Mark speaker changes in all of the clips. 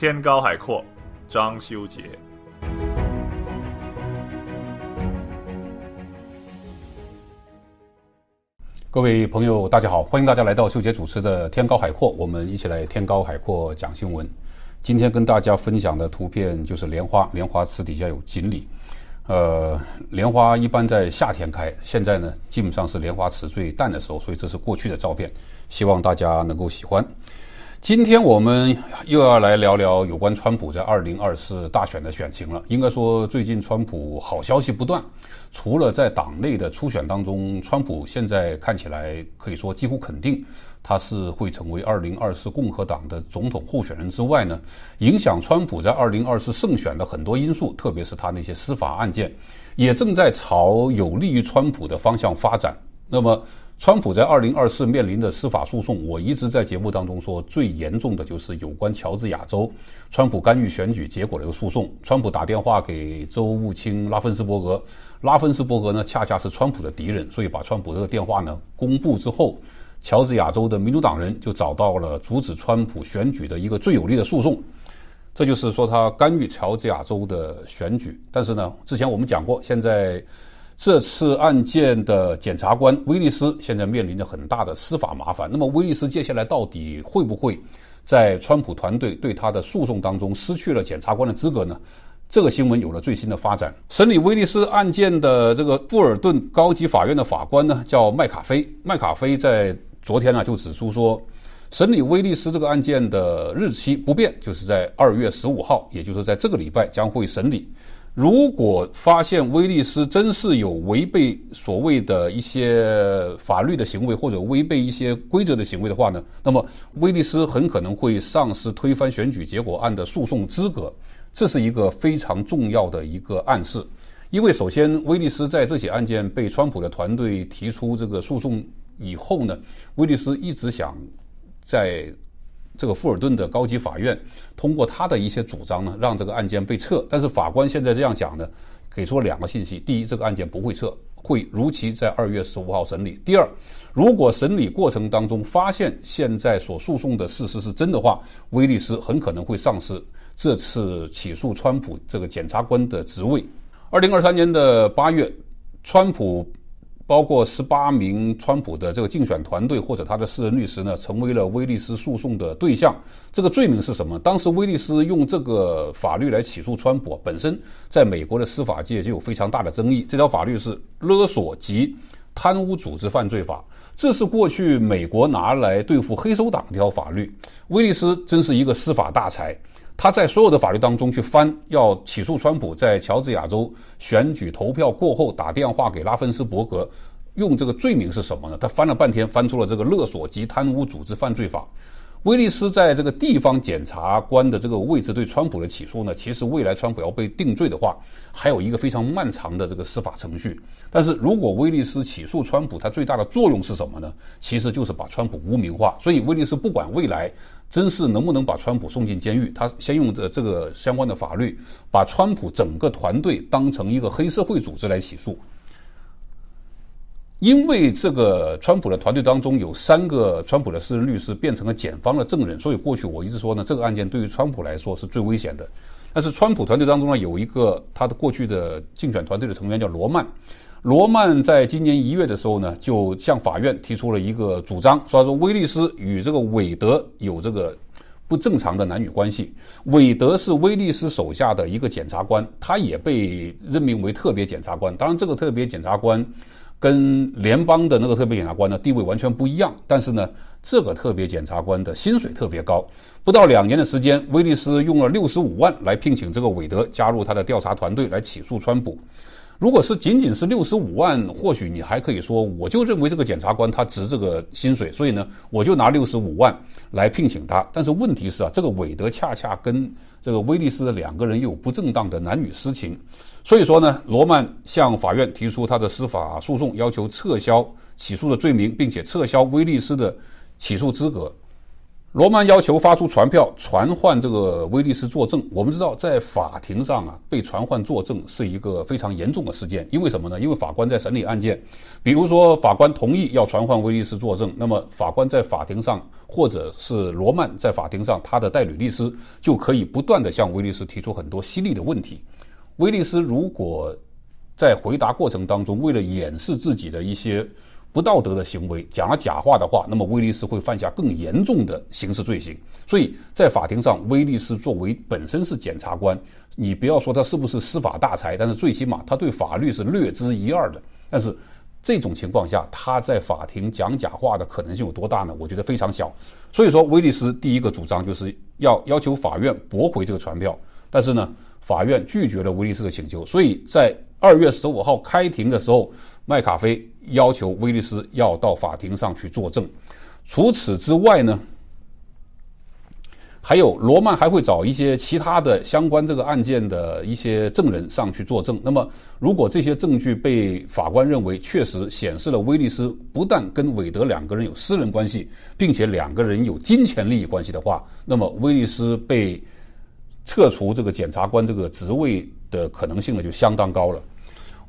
Speaker 1: 天高海阔，张修杰。各位朋友，大家好，欢迎大家来到秀杰主持的《天高海阔》，我们一起来《天高海阔》讲新闻。今天跟大家分享的图片就是莲花，莲花池底下有锦鲤。呃，莲花一般在夏天开，现在呢基本上是莲花池最淡的时候，所以这是过去的照片，希望大家能够喜欢。今天我们又要来聊聊有关川普在二零二四大选的选情了。应该说，最近川普好消息不断，除了在党内的初选当中，川普现在看起来可以说几乎肯定他是会成为二零二四共和党的总统候选人之外呢，影响川普在二零二四胜选的很多因素，特别是他那些司法案件，也正在朝有利于川普的方向发展。那么，川普在二零二四面临的司法诉讼，我一直在节目当中说，最严重的就是有关乔治亚州川普干预选举结果的一个诉讼。川普打电话给周务清、拉芬斯伯格，拉芬斯伯格呢，恰恰是川普的敌人，所以把川普这个电话呢公布之后，乔治亚州的民主党人就找到了阻止川普选举的一个最有力的诉讼，这就是说他干预乔治亚州的选举。但是呢，之前我们讲过，现在。这次案件的检察官威利斯现在面临着很大的司法麻烦。那么，威利斯接下来到底会不会在川普团队对他的诉讼当中失去了检察官的资格呢？这个新闻有了最新的发展。审理威利斯案件的这个富尔顿高级法院的法官呢，叫麦卡菲。麦卡菲在昨天呢就指出说，审理威利斯这个案件的日期不变，就是在二月十五号，也就是在这个礼拜将会审理。如果发现威利斯真是有违背所谓的一些法律的行为，或者违背一些规则的行为的话呢，那么威利斯很可能会丧失推翻选举结果案的诉讼资格。这是一个非常重要的一个暗示，因为首先威利斯在这起案件被川普的团队提出这个诉讼以后呢，威利斯一直想在。这个富尔顿的高级法院通过他的一些主张呢，让这个案件被撤。但是法官现在这样讲呢，给出两个信息：第一，这个案件不会撤，会如期在二月十五号审理；第二，如果审理过程当中发现现在所诉讼的事实是真的话，威利斯很可能会丧失这次起诉川普这个检察官的职位。二零二三年的八月，川普。包括十八名川普的这个竞选团队或者他的私人律师呢，成为了威利斯诉讼的对象。这个罪名是什么？当时威利斯用这个法律来起诉川普，本身在美国的司法界就有非常大的争议。这条法律是《勒索及贪污组织犯罪法》，这是过去美国拿来对付黑手党一条法律。威利斯真是一个司法大才。他在所有的法律当中去翻，要起诉川普在乔治亚州选举投票过后打电话给拉芬斯伯格，用这个罪名是什么呢？他翻了半天，翻出了这个勒索及贪污组织犯罪法。威利斯在这个地方检察官的这个位置对川普的起诉呢，其实未来川普要被定罪的话，还有一个非常漫长的这个司法程序。但是如果威利斯起诉川普，他最大的作用是什么呢？其实就是把川普污名化。所以威利斯不管未来。真是能不能把川普送进监狱？他先用这这个相关的法律，把川普整个团队当成一个黑社会组织来起诉，因为这个川普的团队当中有三个川普的私人律师变成了检方的证人，所以过去我一直说呢，这个案件对于川普来说是最危险的。但是川普团队当中呢，有一个他的过去的竞选团队的成员叫罗曼。罗曼在今年一月的时候呢，就向法院提出了一个主张，说说威利斯与这个韦德有这个不正常的男女关系。韦德是威利斯手下的一个检察官，他也被任命为特别检察官。当然，这个特别检察官跟联邦的那个特别检察官呢地位完全不一样，但是呢，这个特别检察官的薪水特别高。不到两年的时间，威利斯用了六十五万来聘请这个韦德加入他的调查团队来起诉川普。如果是仅仅是六十五万，或许你还可以说，我就认为这个检察官他值这个薪水，所以呢，我就拿六十五万来聘请他。但是问题是啊，这个韦德恰恰跟这个威利斯的两个人有不正当的男女私情，所以说呢，罗曼向法院提出他的司法诉讼，要求撤销起诉的罪名，并且撤销威利斯的起诉资格。罗曼要求发出传票传唤这个威利斯作证。我们知道，在法庭上啊，被传唤作证是一个非常严重的事件。因为什么呢？因为法官在审理案件，比如说法官同意要传唤威利斯作证，那么法官在法庭上，或者是罗曼在法庭上，他的代理律师就可以不断的向威利斯提出很多犀利的问题。威利斯如果在回答过程当中，为了掩饰自己的一些。不道德的行为，讲了假话的话，那么威利斯会犯下更严重的刑事罪行。所以在法庭上，威利斯作为本身是检察官，你不要说他是不是司法大才，但是最起码他对法律是略知一二的。但是这种情况下，他在法庭讲假话的可能性有多大呢？我觉得非常小。所以说，威利斯第一个主张就是要要求法院驳回这个传票，但是呢，法院拒绝了威利斯的请求。所以在二月十五号开庭的时候，麦卡菲。要求威利斯要到法庭上去作证。除此之外呢，还有罗曼还会找一些其他的相关这个案件的一些证人上去作证。那么，如果这些证据被法官认为确实显示了威利斯不但跟韦德两个人有私人关系，并且两个人有金钱利益关系的话，那么威利斯被撤除这个检察官这个职位的可能性呢，就相当高了。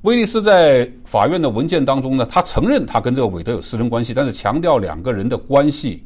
Speaker 1: 威利斯在法院的文件当中呢，他承认他跟这个韦德有私人关系，但是强调两个人的关系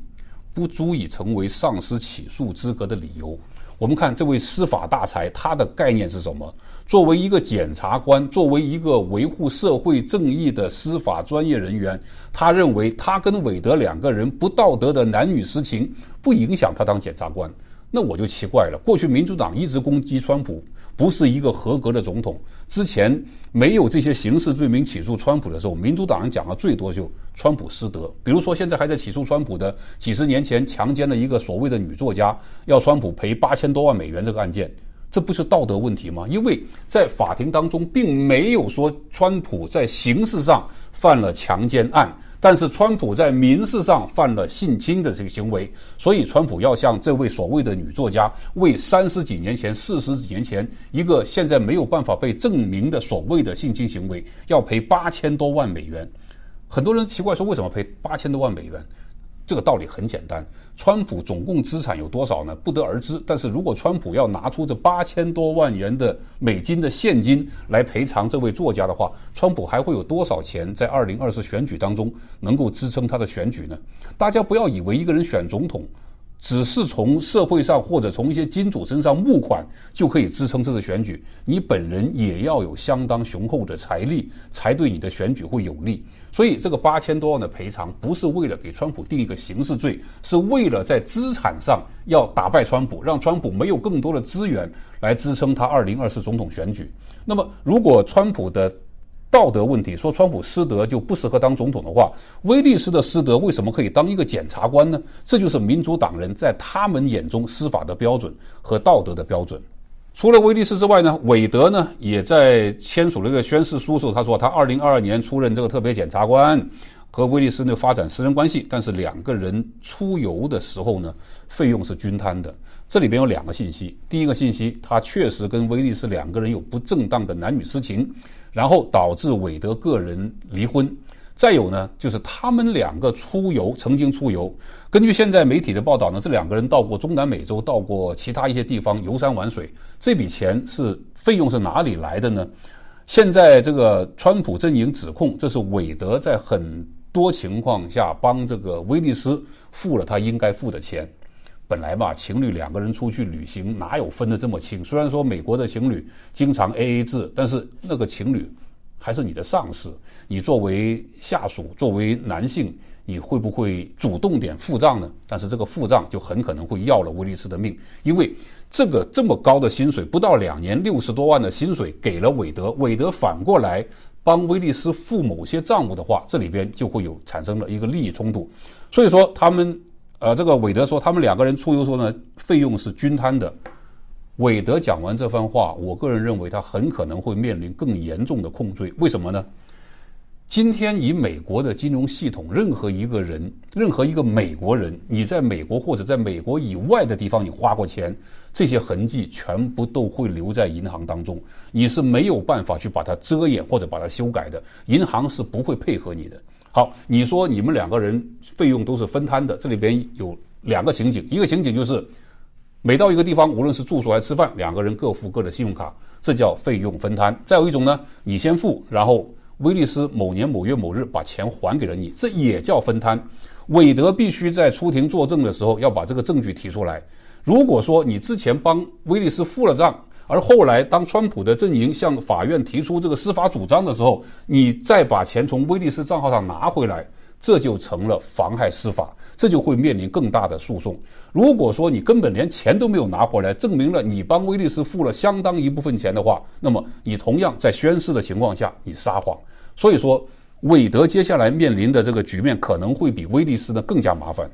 Speaker 1: 不足以成为丧失起诉资格的理由。我们看这位司法大才，他的概念是什么？作为一个检察官，作为一个维护社会正义的司法专业人员，他认为他跟韦德两个人不道德的男女私情，不影响他当检察官。那我就奇怪了，过去民主党一直攻击川普。不是一个合格的总统。之前没有这些刑事罪名起诉川普的时候，民主党人讲的最多就川普失德。比如说，现在还在起诉川普的，几十年前强奸了一个所谓的女作家，要川普赔八千多万美元这个案件。这不是道德问题吗？因为在法庭当中，并没有说川普在刑事上犯了强奸案，但是川普在民事上犯了性侵的这个行为，所以川普要向这位所谓的女作家，为三十几年前、四十几年前一个现在没有办法被证明的所谓的性侵行为，要赔八千多万美元。很多人奇怪说，为什么赔八千多万美元？这个道理很简单，川普总共资产有多少呢？不得而知。但是如果川普要拿出这八千多万元的美金的现金来赔偿这位作家的话，川普还会有多少钱在二零二四选举当中能够支撑他的选举呢？大家不要以为一个人选总统。只是从社会上或者从一些金主身上募款就可以支撑这次选举，你本人也要有相当雄厚的财力，才对你的选举会有利。所以这个八千多万的赔偿，不是为了给川普定一个刑事罪，是为了在资产上要打败川普，让川普没有更多的资源来支撑他二零二四总统选举。那么如果川普的。道德问题，说川普失德就不适合当总统的话，威利斯的失德为什么可以当一个检察官呢？这就是民主党人在他们眼中司法的标准和道德的标准。除了威利斯之外呢，韦德呢也在签署了一个宣誓书时候，他说他二零二二年出任这个特别检察官，和威利斯呢发展私人关系，但是两个人出游的时候呢，费用是均摊的。这里边有两个信息，第一个信息，他确实跟威利斯两个人有不正当的男女私情。然后导致韦德个人离婚，再有呢，就是他们两个出游，曾经出游。根据现在媒体的报道呢，这两个人到过中南美洲，到过其他一些地方游山玩水。这笔钱是费用是哪里来的呢？现在这个川普阵营指控，这是韦德在很多情况下帮这个威利斯付了他应该付的钱。本来吧，情侣两个人出去旅行哪有分得这么清？虽然说美国的情侣经常 A A 制，但是那个情侣还是你的上司，你作为下属，作为男性，你会不会主动点付账呢？但是这个付账就很可能会要了威利斯的命，因为这个这么高的薪水，不到两年六十多万的薪水给了韦德，韦德反过来帮威利斯付某些账目的话，这里边就会有产生了一个利益冲突，所以说他们。呃，这个韦德说他们两个人出游说呢，费用是均摊的。韦德讲完这番话，我个人认为他很可能会面临更严重的控罪。为什么呢？今天以美国的金融系统，任何一个人，任何一个美国人，你在美国或者在美国以外的地方，你花过钱，这些痕迹全部都会留在银行当中，你是没有办法去把它遮掩或者把它修改的，银行是不会配合你的。好，你说你们两个人费用都是分摊的，这里边有两个情景，一个情景就是，每到一个地方，无论是住宿还是吃饭，两个人各付各的信用卡，这叫费用分摊。再有一种呢，你先付，然后威利斯某年某月某日把钱还给了你，这也叫分摊。韦德必须在出庭作证的时候要把这个证据提出来。如果说你之前帮威利斯付了账。而后来，当川普的阵营向法院提出这个司法主张的时候，你再把钱从威利斯账号上拿回来，这就成了妨害司法，这就会面临更大的诉讼。如果说你根本连钱都没有拿回来，证明了你帮威利斯付了相当一部分钱的话，那么你同样在宣誓的情况下你撒谎。所以说，韦德接下来面临的这个局面可能会比威利斯呢更加麻烦。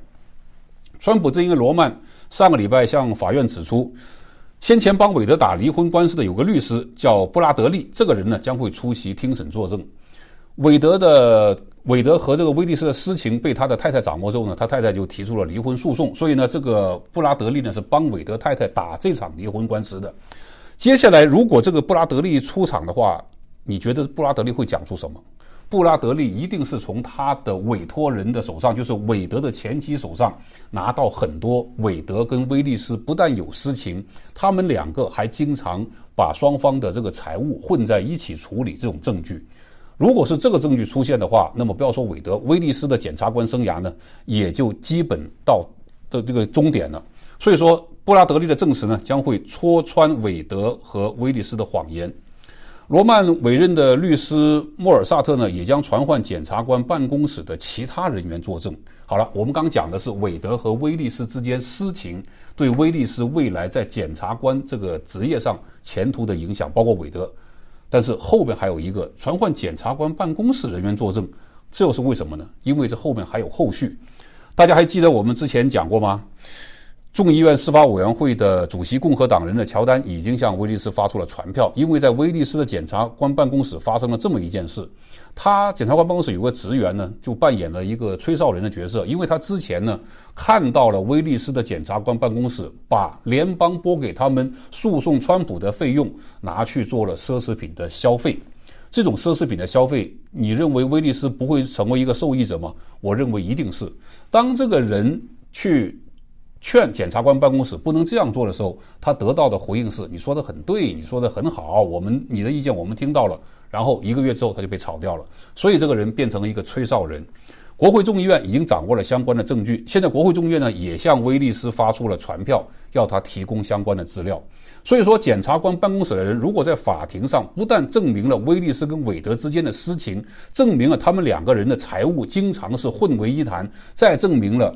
Speaker 1: 川普正因为罗曼上个礼拜向法院指出。先前帮韦德打离婚官司的有个律师叫布拉德利，这个人呢将会出席庭审作证。韦德的韦德和这个威利斯的私情被他的太太掌握之后呢，他太太就提出了离婚诉讼，所以呢，这个布拉德利呢是帮韦德太太打这场离婚官司的。接下来，如果这个布拉德利出场的话，你觉得布拉德利会讲出什么？布拉德利一定是从他的委托人的手上，就是韦德的前妻手上拿到很多韦德跟威利斯不但有私情，他们两个还经常把双方的这个财务混在一起处理这种证据。如果是这个证据出现的话，那么不要说韦德，威利斯的检察官生涯呢也就基本到的这个终点了。所以说，布拉德利的证词呢将会戳穿韦德和威利斯的谎言。罗曼委任的律师莫尔萨特呢，也将传唤检察官办公室的其他人员作证。好了，我们刚讲的是韦德和威利斯之间私情对威利斯未来在检察官这个职业上前途的影响，包括韦德。但是后面还有一个传唤检察官办公室人员作证，这又是为什么呢？因为这后面还有后续。大家还记得我们之前讲过吗？众议院司法委员会的主席共和党人的乔丹已经向威利斯发出了传票，因为在威利斯的检察官办公室发生了这么一件事，他检察官办公室有个职员呢，就扮演了一个吹哨人的角色，因为他之前呢看到了威利斯的检察官办公室把联邦拨给他们诉讼川普的费用拿去做了奢侈品的消费，这种奢侈品的消费，你认为威利斯不会成为一个受益者吗？我认为一定是，当这个人去。劝检察官办公室不能这样做的时候，他得到的回应是：“你说的很对，你说的很好，我们你的意见我们听到了。”然后一个月之后，他就被炒掉了。所以这个人变成了一个吹哨人。国会众议院已经掌握了相关的证据，现在国会众议院呢也向威利斯发出了传票，要他提供相关的资料。所以说，检察官办公室的人如果在法庭上不但证明了威利斯跟韦德之间的私情，证明了他们两个人的财务经常是混为一谈，再证明了。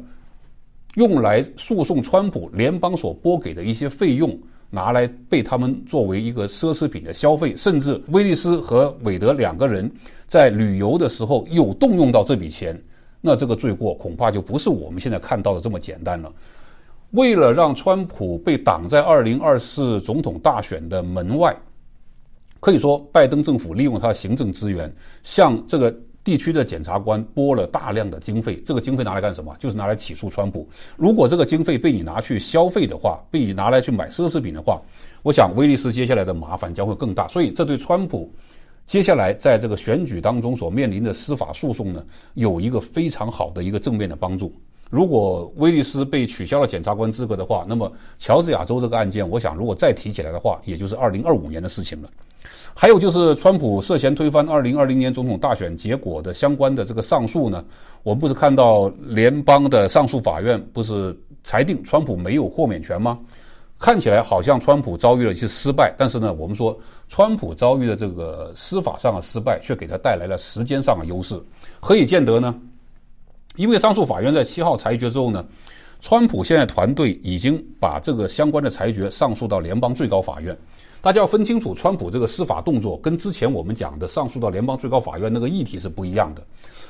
Speaker 1: 用来诉讼川普联邦所拨给的一些费用，拿来被他们作为一个奢侈品的消费，甚至威利斯和韦德两个人在旅游的时候又动用到这笔钱，那这个罪过恐怕就不是我们现在看到的这么简单了。为了让川普被挡在二零二四总统大选的门外，可以说拜登政府利用他的行政资源向这个。地区的检察官拨了大量的经费，这个经费拿来干什么？就是拿来起诉川普。如果这个经费被你拿去消费的话，被你拿来去买奢侈品的话，我想威利斯接下来的麻烦将会更大。所以，这对川普接下来在这个选举当中所面临的司法诉讼呢，有一个非常好的一个正面的帮助。如果威利斯被取消了检察官资格的话，那么乔治亚州这个案件，我想如果再提起来的话，也就是二零二五年的事情了。还有就是，川普涉嫌推翻二零二零年总统大选结果的相关的这个上诉呢，我们不是看到联邦的上诉法院不是裁定川普没有豁免权吗？看起来好像川普遭遇了一些失败，但是呢，我们说川普遭遇的这个司法上的失败，却给他带来了时间上的优势，何以见得呢？因为上诉法院在七号裁决之后呢，川普现在团队已经把这个相关的裁决上诉到联邦最高法院。大家要分清楚，川普这个司法动作跟之前我们讲的上诉到联邦最高法院那个议题是不一样的。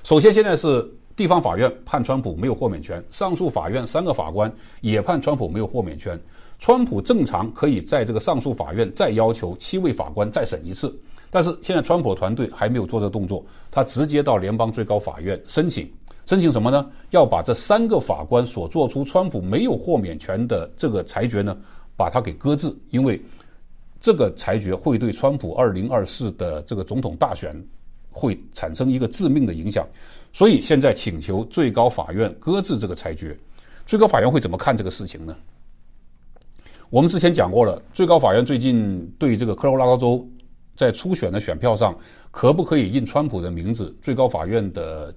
Speaker 1: 首先，现在是地方法院判川普没有豁免权，上诉法院三个法官也判川普没有豁免权。川普正常可以在这个上诉法院再要求七位法官再审一次，但是现在川普团队还没有做这动作，他直接到联邦最高法院申请。申请什么呢？要把这三个法官所做出川普没有豁免权的这个裁决呢，把它给搁置，因为这个裁决会对川普二零二四的这个总统大选会产生一个致命的影响。所以现在请求最高法院搁置这个裁决。最高法院会怎么看这个事情呢？我们之前讲过了，最高法院最近对这个科罗拉多州在初选的选票上可不可以印川普的名字，最高法院的。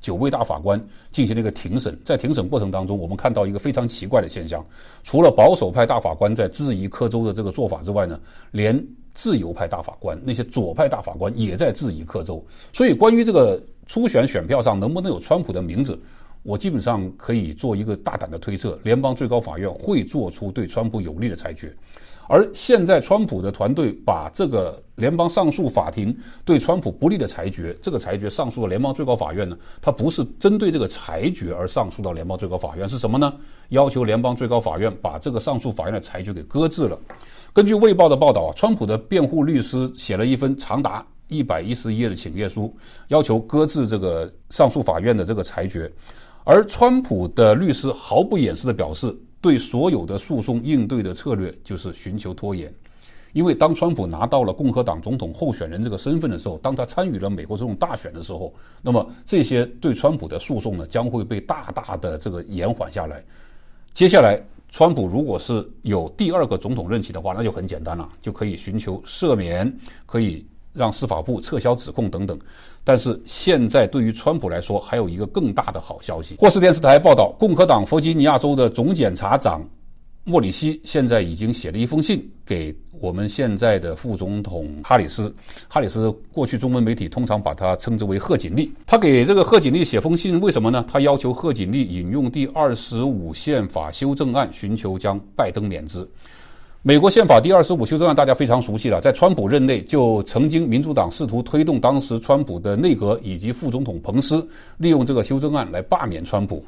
Speaker 1: 九位大法官进行了一个庭审，在庭审过程当中，我们看到一个非常奇怪的现象，除了保守派大法官在质疑科州的这个做法之外呢，连自由派大法官、那些左派大法官也在质疑科州。所以，关于这个初选选票上能不能有川普的名字，我基本上可以做一个大胆的推测，联邦最高法院会做出对川普有利的裁决。而现在，川普的团队把这个联邦上诉法庭对川普不利的裁决，这个裁决上诉了联邦最高法院呢？他不是针对这个裁决而上诉到联邦最高法院，是什么呢？要求联邦最高法院把这个上诉法院的裁决给搁置了。根据《卫报》的报道，川普的辩护律师写了一份长达一百一十页的请愿书，要求搁置这个上诉法院的这个裁决。而川普的律师毫不掩饰地表示。对所有的诉讼应对的策略就是寻求拖延，因为当川普拿到了共和党总统候选人这个身份的时候，当他参与了美国这种大选的时候，那么这些对川普的诉讼呢将会被大大的这个延缓下来。接下来，川普如果是有第二个总统任期的话，那就很简单了，就可以寻求赦免，可以。让司法部撤销指控等等，但是现在对于川普来说还有一个更大的好消息。霍氏电视台报道，共和党弗吉尼亚州的总检察长莫里希现在已经写了一封信给我们现在的副总统哈里斯。哈里斯过去中文媒体通常把他称之为贺锦丽。他给这个贺锦丽写封信，为什么呢？他要求贺锦丽引用第二十五宪法修正案，寻求将拜登免职。美国宪法第二十五修正案大家非常熟悉了，在川普任内就曾经民主党试图推动当时川普的内阁以及副总统彭斯利用这个修正案来罢免川普，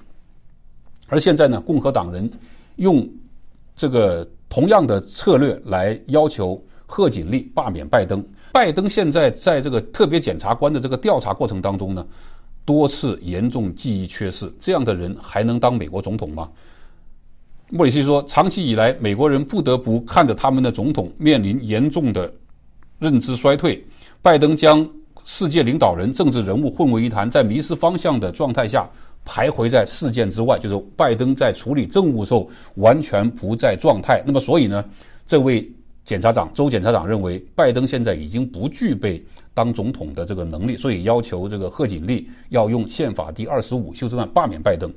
Speaker 1: 而现在呢，共和党人用这个同样的策略来要求贺锦丽罢免拜登。拜登现在在这个特别检察官的这个调查过程当中呢，多次严重记忆缺失，这样的人还能当美国总统吗？莫里西说：“长期以来，美国人不得不看着他们的总统面临严重的认知衰退。拜登将世界领导人、政治人物混为一谈，在迷失方向的状态下徘徊在事件之外。就是拜登在处理政务时候完全不在状态。那么，所以呢，这位检察长、周检察长认为，拜登现在已经不具备当总统的这个能力，所以要求这个贺锦丽要用宪法第二十五修正案罢免拜登。”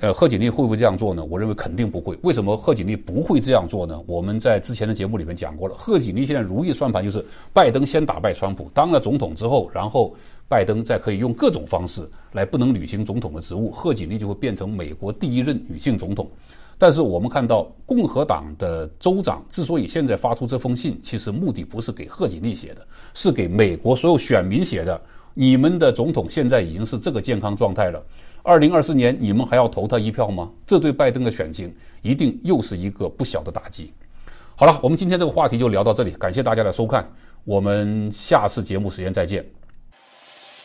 Speaker 1: 呃，贺锦丽会不会这样做呢？我认为肯定不会。为什么贺锦丽不会这样做呢？我们在之前的节目里面讲过了，贺锦丽现在如意算盘就是拜登先打败川普，当了总统之后，然后拜登再可以用各种方式来不能履行总统的职务，贺锦丽就会变成美国第一任女性总统。但是我们看到共和党的州长之所以现在发出这封信，其实目的不是给贺锦丽写的，是给美国所有选民写的。你们的总统现在已经是这个健康状态了，二零二四年你们还要投他一票吗？这对拜登的选情一定又是一个不小的打击。好了，我们今天这个话题就聊到这里，感谢大家的收看，我们下次节目时间再见。